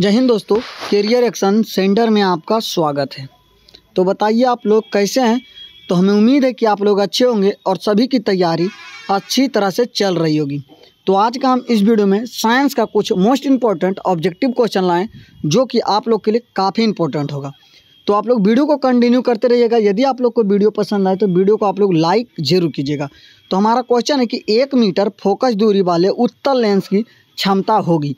जय हिंद दोस्तों career action centre में आपका स्वागत है तो बताइए आप लोग कैसे हैं तो हमें उम्मीद है कि आप लोग अच्छे होंगे और सभी की तैयारी अच्छी तरह से चल रही होगी तो आज का हम इस वीडियो में साइंस का कुछ मोस्ट इम्पॉर्टेंट ऑब्जेक्टिव क्वेश्चन लाएँ जो कि आप लोग के लिए काफ़ी इंपॉर्टेंट होगा तो आप लोग वीडियो को कंटिन्यू करते रहिएगा यदि आप लोग को वीडियो पसंद आए तो वीडियो को आप लोग लाइक जरूर कीजिएगा तो हमारा क्वेश्चन है कि एक मीटर फोकस दूरी वाले उत्तर लेंस की क्षमता होगी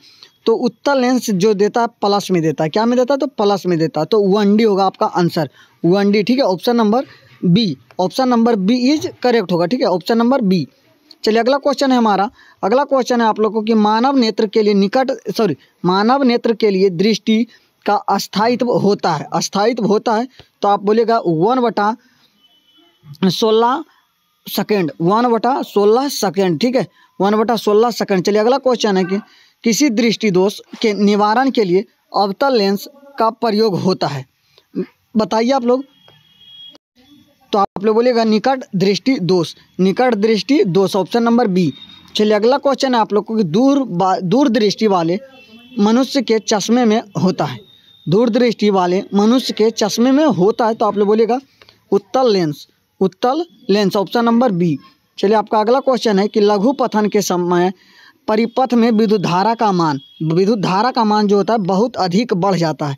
तो उत्तर लेंस जो देता है प्लस में देता है क्या में देता है तो प्लस में देता है तो वन डी होगा आपका आंसर वन डी ठीक है option number B option number B is correct होगा ठीक है ऑप्शन नंबर बी चलिए अगला क्वेश्चन है हमारा अगला क्वेश्चन है आप लोगों को कि मानव नेत्र के लिए निकट सॉरी मानव नेत्र के लिए दृष्टि का अस्थायित्व होता है अस्थायित्व होता है तो आप बोलेगा वन बटा सोलह सेकेंड वन बटा सोलह सेकेंड ठीक है वन बटा सोलह सेकेंड चलिए अगला क्वेश्चन है कि किसी दृष्टि दोष के निवारण के लिए अवतल लेंस का प्रयोग होता है बताइए आप लोग तो आप लोग बोलिएगा निकट दृष्टि दोष निकट दृष्टि दोष ऑप्शन नंबर बी चलिए अगला क्वेश्चन है आप लोग को कि दूर दूर दृष्टि वाले मनुष्य के चश्मे में होता है दूर दृष्टि वाले मनुष्य के चश्मे में होता है तो आप लोग बोलिएगा उत्तल लेंस उत्तल लेंस ऑप्शन नंबर बी चलिए आपका अगला क्वेश्चन है कि लघु पथन के समय परिपथ में विद्युत धारा का मान विद्युत धारा का मान जो होता है बहुत अधिक बढ़ जाता है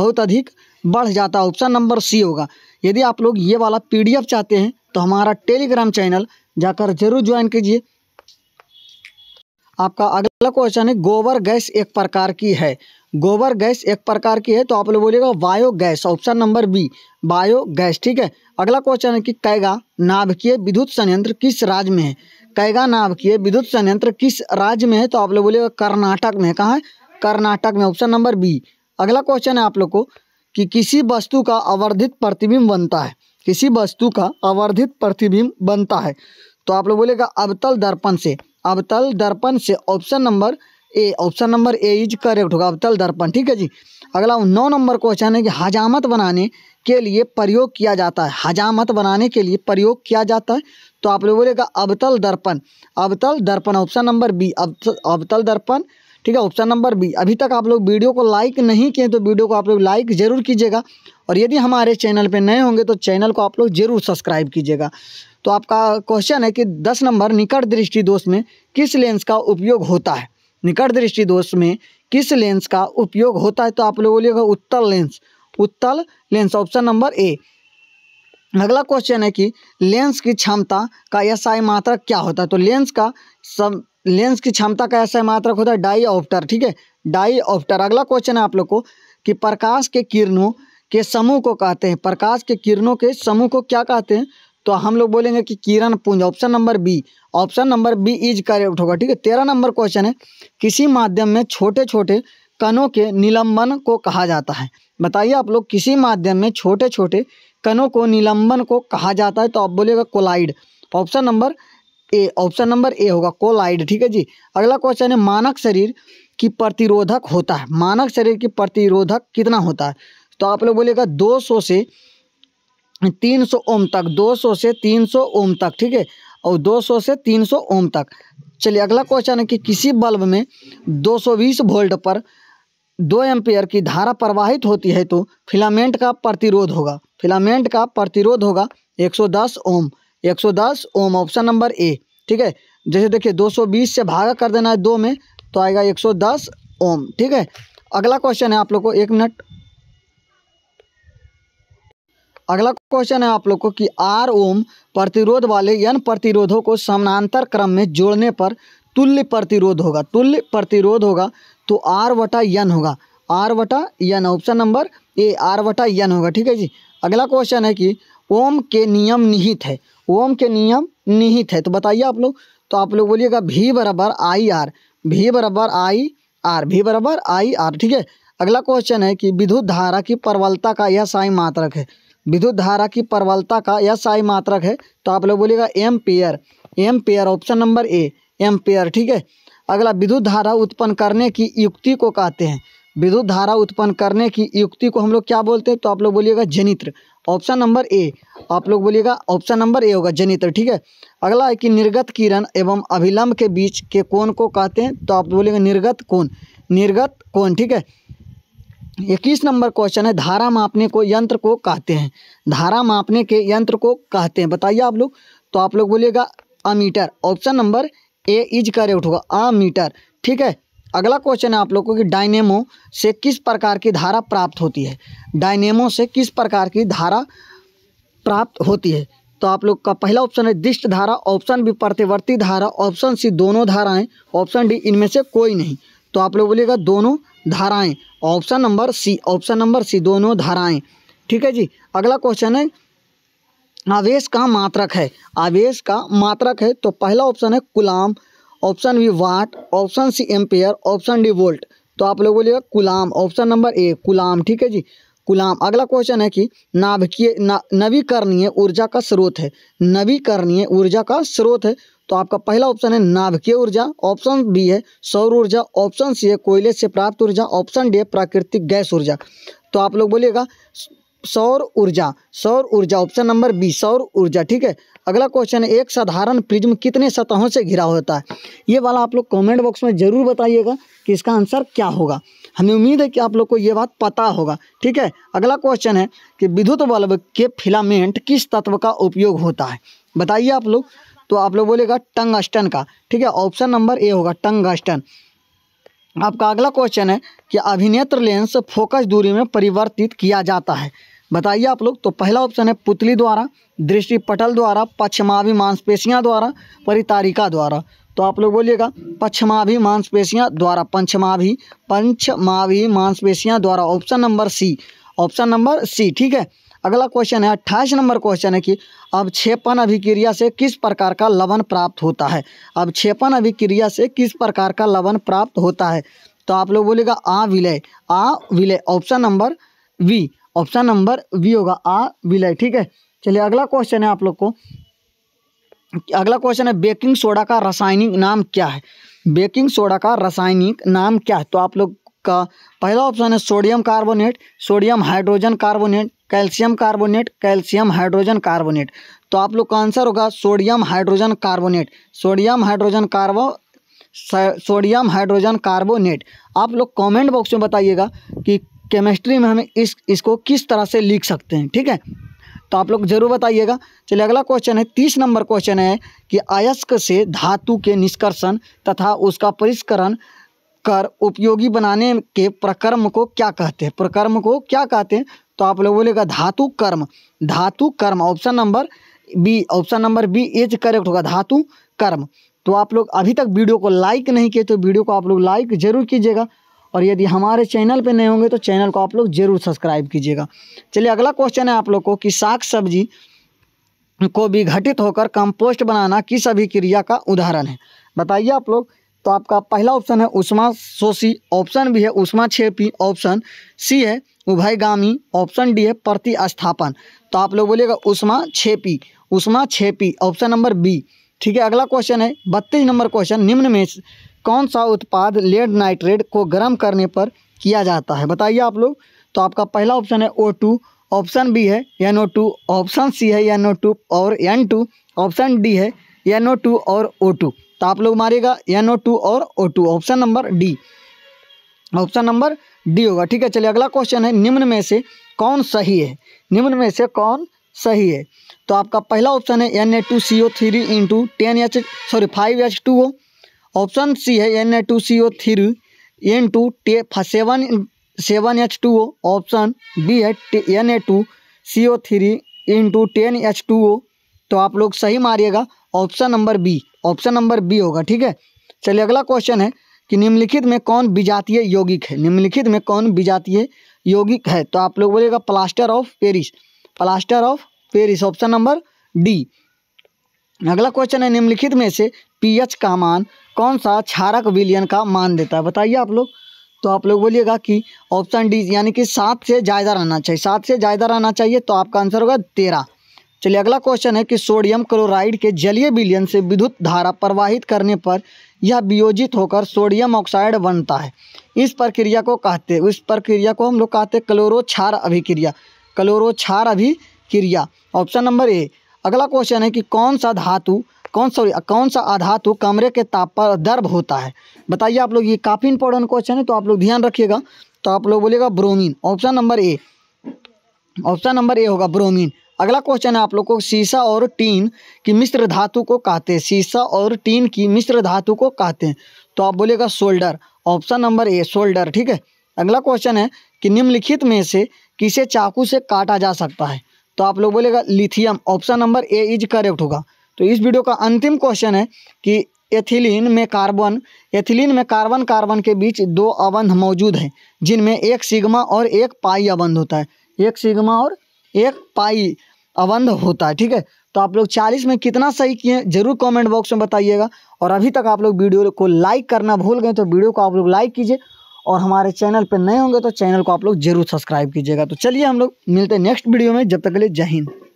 बहुत अधिक बढ़ जाता है ऑप्शन नंबर सी होगा यदि आप लोग ये वाला पीडीएफ चाहते हैं तो हमारा टेलीग्राम चैनल जाकर जरूर ज्वाइन कीजिए आपका अगला क्वेश्चन है गोबर गैस एक प्रकार की है गोबर गैस एक प्रकार की है तो आप लोग बोलेगा biogas option number B biogas ठीक है अगला क्वेश्चन है कि कैगा नाभकीय विद्युत संयंत्र किस राज्य में है कैगा नाभिकीय विद्युत संयंत्र किस राज्य में है तो आप लोग बोलेगा कर्नाटक में कहाँ है कर्नाटक में ऑप्शन नंबर बी अगला क्वेश्चन है आप लोग को कि किसी वस्तु का अवर्धित प्रतिबिंब बनता है किसी वस्तु का अवर्धित प्रतिबिंब बनता है तो आप लोग बोलेगा अवतल दर्पण से अवतल दर्पण से option number A option number A is correct होगा अवतल दर्पण ठीक है जी अगला नौ नंबर क्वेश्चन है कि हजामत बनाने के लिए प्रयोग किया जाता है हजामत बनाने के लिए प्रयोग किया जाता है तो आप लोग बोलेगा अवतल दर्पण अवतल दर्पण ऑप्शन नंबर बी अवतल दर्पण ठीक है ऑप्शन नंबर बी अभी तक आप लोग वीडियो को लाइक नहीं किए तो वीडियो को आप लोग लाइक ज़रूर कीजिएगा और यदि हमारे चैनल पर नए होंगे तो चैनल को आप लोग ज़रूर सब्सक्राइब कीजिएगा तो आपका क्वेश्चन है कि दस नंबर निकट दृष्टि दोष में किस लेंस का उपयोग होता है निकट दृष्टि दोष में किस लेंस का उपयोग होता है तो आप लोग बोलिएगा उत्तल लेंस उत्तल लेंस ऑप्शन नंबर ए अगला क्वेश्चन है कि लेंस की क्षमता का एस आई मात्रक क्या होता है तो लेंस का सब लेंस की क्षमता का एस आई मात्रक होता है डाई ऑप्टर ठीक है डाई ऑप्टर अगला क्वेश्चन है आप लोग को कि प्रकाश के किरणों के समूह को कहते हैं प्रकाश के किरणों के समूह को क्या कहते हैं तो हम लोग बोलेंगे कि किरण पुंज option number B option number B is correct होगा ठीक है तेरह नंबर क्वेश्चन है किसी माध्यम में छोटे छोटे कणों के निलंबन को कहा जाता है बताइए आप लोग किसी माध्यम में छोटे छोटे कणों को निलंबन को कहा जाता है तो आप बोलिएगा colloid option number A option number A होगा कोलाइड ठीक है जी अगला क्वेश्चन है मानक शरीर की प्रतिरोधक होता है मानक शरीर की प्रतिरोधक कितना होता है तो आप लोग बोलिएगा 200 से तीन सौ ओम तक दो सौ से तीन सौ ओम तक ठीक है और दो सौ से तीन सौ ओम तक चलिए अगला क्वेश्चन है कि किसी बल्ब में दो सौ बीस वोल्ट पर दो एम्पेयर की धारा प्रवाहित होती है तो फिलामेंट का प्रतिरोध होगा फिलामेंट का प्रतिरोध होगा 110 ओम 110 ओम ऑप्शन नंबर ए ठीक है जैसे देखिए 220 से भागा कर देना है दो में तो आएगा 110 ओम ठीक है अगला क्वेश्चन है आप लोग को एक मिनट अगला क्वेश्चन है आप लोग को कि आर ओम प्रतिरोध वाले यन प्रतिरोधों को समानांतर क्रम में जोड़ने पर तुल्य प्रतिरोध होगा तुल्य प्रतिरोध होगा तो आर वटा यन होगा आर वटा यन ऑप्शन नंबर ए आर वटा यन होगा ठीक है जी अगला क्वेश्चन है कि ओम के नियम निहित है ओम के नियम निहित है तो बताइए आप लोग तो आप लोग बोलिएगा भी बराबर आई आर भी बराबर आई आर भी बराबर आई आर ठीक है अगला क्वेश्चन है कि विद्युत धारा की प्रबलता का यह साई मात्रक है विद्युत धारा की प्रबलता का यह आई मात्रक है तो आप लोग बोलिएगा ampere option number A ampere ठीक है अगला विद्युत धारा उत्पन्न करने की युक्ति को कहते हैं विद्युत धारा उत्पन्न करने की युक्ति को हम लोग क्या बोलते हैं तो आप लोग बोलिएगा जनित्र ऑप्शन नंबर ए आप लोग बोलिएगा ऑप्शन नंबर ए होगा जनित्र ठीक है अगला है कि निर्गत किरण एवं अभिलंब के बीच के कोण को कहते हैं तो आप बोलिएगा निर्गत कोण निर्गत कोण ठीक है इक्कीस नंबर क्वेश्चन है धारा मापने को यंत्र को कहते हैं धारा मापने के यंत्र को कहते हैं बताइए आप लोग तो आप लोग बोलिएगा ammeter option number A is correct होगा अमीटर ठीक है अगला क्वेश्चन है आप लोग को कि डायनेमो से किस प्रकार की धारा प्राप्त होती है डायनेमो से किस प्रकार की धारा प्राप्त होती है तो आप लोग का पहला ऑप्शन है दिष्ट धारा ऑप्शन बी प्रतिवर्ती धारा ऑप्शन सी दोनों धाराएं ऑप्शन डी इनमें से कोई नहीं तो आप लोग बोलिएगा दोनों धाराएं option number C option number C दोनों धाराएं ठीक है जी अगला क्वेश्चन है आवेश का मात्रक है आवेश का मात्रक है तो पहला ऑप्शन है coulomb option B watt option C ampere option D volt तो आप लोग बोलिएगा कुलाम ऑप्शन नंबर ए कुलाम ठीक है जी कुलाम अगला क्वेश्चन है कि नाभिकीय नवीकरणीय ऊर्जा का स्रोत है नवीकरणीय ऊर्जा का स्रोत है तो आपका पहला ऑप्शन है नाभिकीय ऊर्जा ऑप्शन बी है सौर ऊर्जा ऑप्शन सी है कोयले से प्राप्त ऊर्जा ऑप्शन डी है प्राकृतिक गैस ऊर्जा तो आप लोग बोलिएगा सौर ऊर्जा सौर ऊर्जा ऑप्शन नंबर बी सौर ऊर्जा ठीक है अगला क्वेश्चन है एक साधारण प्रिज्म कितने सतहों से घिरा होता है ये वाला आप लोग कमेंट बॉक्स में ज़रूर बताइएगा कि इसका आंसर क्या होगा हमें उम्मीद है कि आप लोग को ये बात पता होगा ठीक है अगला क्वेश्चन है कि विद्युत बल्ब के फिलामेंट किस तत्व का उपयोग होता है बताइए आप लोग तो आप लोग बोलेगा टंगस्टन का ठीक है ऑप्शन नंबर ए होगा टंगस्टन आपका अगला क्वेश्चन है कि अभिनेत्र लेंस फोकस दूरी में परिवर्तित किया जाता है बताइए आप लोग तो पहला ऑप्शन है पुतली द्वारा दृष्टिपटल द्वारा पश्चिमाभि मांसपेशियाँ द्वारा परितारिका द्वारा तो आप लोग बोलिएगा पश्चमाभि मांसपेशियाँ द्वारा पंचमाभि पंचमाभि मांसपेशियाँ द्वारा option number C option number C ठीक है अगला क्वेश्चन है अट्ठाईस नंबर क्वेश्चन है कि अब छेपन अभिक्रिया से किस प्रकार का लवण प्राप्त होता है अब छेपन अभिक्रिया से किस प्रकार का लवण प्राप्त होता है तो आप लोग बोलेगा आ विलय आ विलय option number B option number B होगा आ विलय ठीक है चलिए अगला क्वेश्चन है आप लोग को अगला क्वेश्चन है बेकिंग सोडा का रासायनिक नाम क्या है बेकिंग सोडा का रासायनिक नाम क्या है तो आप लोग का पहला ऑप्शन है sodium carbonate sodium hydrogen carbonate calcium carbonate calcium hydrogen carbonate तो आप लोग का आंसर होगा sodium hydrogen carbonate sodium hydrogen carbo sodium hydrogen carbonate आप लोग कमेंट बॉक्स में बताइएगा कि केमिस्ट्री में हम इस इसको किस तरह से लिख सकते हैं ठीक है तो आप लोग जरूर बताइएगा चलिए अगला क्वेश्चन है तीस नंबर क्वेश्चन है कि अयस्क से धातु के निष्कर्षण तथा उसका परिष्करण कर उपयोगी बनाने के प्रकर्म को क्या कहते हैं प्रकर्म को क्या कहते हैं तो आप लोग बोलेगा धातु कर्म धातु कर्म option number B option number B is correct होगा धातु कर्म तो आप लोग अभी तक वीडियो को लाइक नहीं किए तो वीडियो को आप लोग लाइक जरूर कीजिएगा और यदि हमारे चैनल पे नहीं होंगे तो चैनल को आप लोग जरूर सब्सक्राइब कीजिएगा चलिए अगला क्वेश्चन है आप लोग को कि साग सब्जी को विघटित होकर कंपोस्ट बनाना किस अभिक्रिया का उदाहरण है बताइए आप लोग तो आपका पहला ऑप्शन है उष्मा सोशी ऑप्शन भी है उष्मा छेपी ऑप्शन सी है उभयगामी ऑप्शन डी है प्रतिस्थापन तो आप लोग बोलिएगा उषमा छेपी उष्मा छेपी ऑप्शन नंबर बी ठीक है अगला क्वेश्चन है बत्तीस नंबर क्वेश्चन निम्न में कौन सा उत्पाद लेड नाइट्रेट को गर्म करने पर किया जाता है बताइए आप लोग तो आपका पहला ऑप्शन है ओ टू ऑप्शन बी है N O two option C है एन ओ टू और एन टू ऑप्शन डी है एन ओ टू और ओ टू तो आप लोग मारेगा एन ओ टू और O two option number D option number D होगा ठीक है चलिए अगला क्वेश्चन है निम्न में से कौन सही है निम्न में से कौन सही है तो आपका पहला ऑप्शन है N A two C O three into ten H sorry five H two O option C है N A two C O three N two टे seven seven H two O option B है N A two C O three into ten H two O तो आप लोग सही मारिएगा option number B option number B होगा ठीक है चलिए अगला क्वेश्चन है कि निम्नलिखित में कौन विजातीय यौगिक है निम्नलिखित में कौन विजातीय यौगिक है तो आप लोग बोलेगा plaster of Paris plaster of Paris option number D अगला क्वेश्चन है निम्नलिखित में से पीएच का मान कौन सा क्षारक विलियन का मान देता है बताइए आप लोग तो आप लोग बोलिएगा कि ऑप्शन डी यानी कि सात से ज़्यादा रहना चाहिए सात से ज़्यादा रहना चाहिए तो आपका आंसर होगा तेरह चलिए अगला क्वेश्चन है कि सोडियम क्लोराइड के जलीय विलियन से विद्युत धारा प्रवाहित करने पर यह वियोजित होकर सोडियम ऑक्साइड बनता है इस प्रक्रिया को कहते हैं इस प्रक्रिया को हम लोग कहते हैं क्लोरोक्षार अभिक्रिया क्लोरोक्षार अभिक्रिया ऑप्शन नंबर ए अगला क्वेश्चन है कि कौन सा धातु कौन सॉरी कौन सा अधातु कमरे के ताप पर दर्भ होता है बताइए आप लोग ये काफ़ी इंपॉर्टेंट क्वेश्चन है तो आप लोग ध्यान रखिएगा तो आप लोग बोलेगा bromine option number A option number A होगा ब्रोमीन अगला क्वेश्चन है आप लोग को शीशा और टीन की मिश्र धातु को कहते हैं शीशा और टीन की मिश्र धातु को कहते हैं तो आप बोलेगा shoulder option number A shoulder ठीक है अगला क्वेश्चन है कि निम्नलिखित में से किसे चाकू से काटा जा सकता है तो आप लोग बोलेगा lithium option number A is correct होगा तो इस वीडियो का अंतिम क्वेश्चन है कि एथिलीन में कार्बन एथिलीन में कार्बन कार्बन के बीच दो अबंध मौजूद हैं जिनमें एक सिग्मा और एक पाई अबंध होता है एक सिग्मा और एक पाई अवंध होता है ठीक है तो आप लोग चालीस में कितना सही किए जरूर कमेंट बॉक्स में बताइएगा और अभी तक आप लोग वीडियो को लाइक करना भूल गए तो वीडियो को आप लोग लाइक कीजिए और हमारे चैनल पर नए होंगे तो चैनल को आप लोग जरूर सब्सक्राइब कीजिएगा तो चलिए हम लोग मिलते हैं नेक्स्ट वीडियो में जब तक के लिए जय हिंद